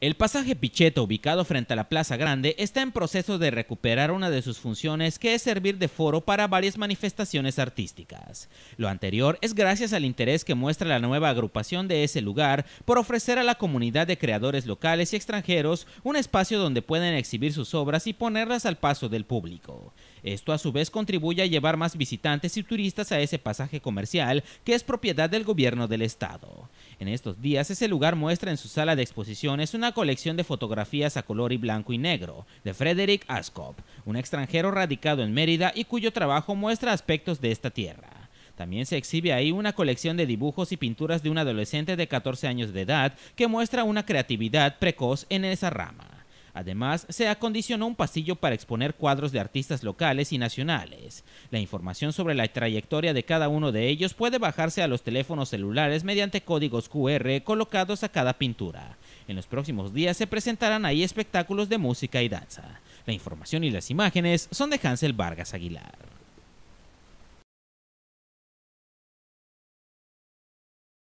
El pasaje Pichetto, ubicado frente a la Plaza Grande, está en proceso de recuperar una de sus funciones, que es servir de foro para varias manifestaciones artísticas. Lo anterior es gracias al interés que muestra la nueva agrupación de ese lugar por ofrecer a la comunidad de creadores locales y extranjeros un espacio donde pueden exhibir sus obras y ponerlas al paso del público. Esto a su vez contribuye a llevar más visitantes y turistas a ese pasaje comercial que es propiedad del gobierno del estado. En estos días, ese lugar muestra en su sala de exposiciones una colección de fotografías a color y blanco y negro de Frederick Ascop, un extranjero radicado en Mérida y cuyo trabajo muestra aspectos de esta tierra. También se exhibe ahí una colección de dibujos y pinturas de un adolescente de 14 años de edad que muestra una creatividad precoz en esa rama. Además, se acondicionó un pasillo para exponer cuadros de artistas locales y nacionales. La información sobre la trayectoria de cada uno de ellos puede bajarse a los teléfonos celulares mediante códigos QR colocados a cada pintura. En los próximos días se presentarán ahí espectáculos de música y danza. La información y las imágenes son de Hansel Vargas Aguilar.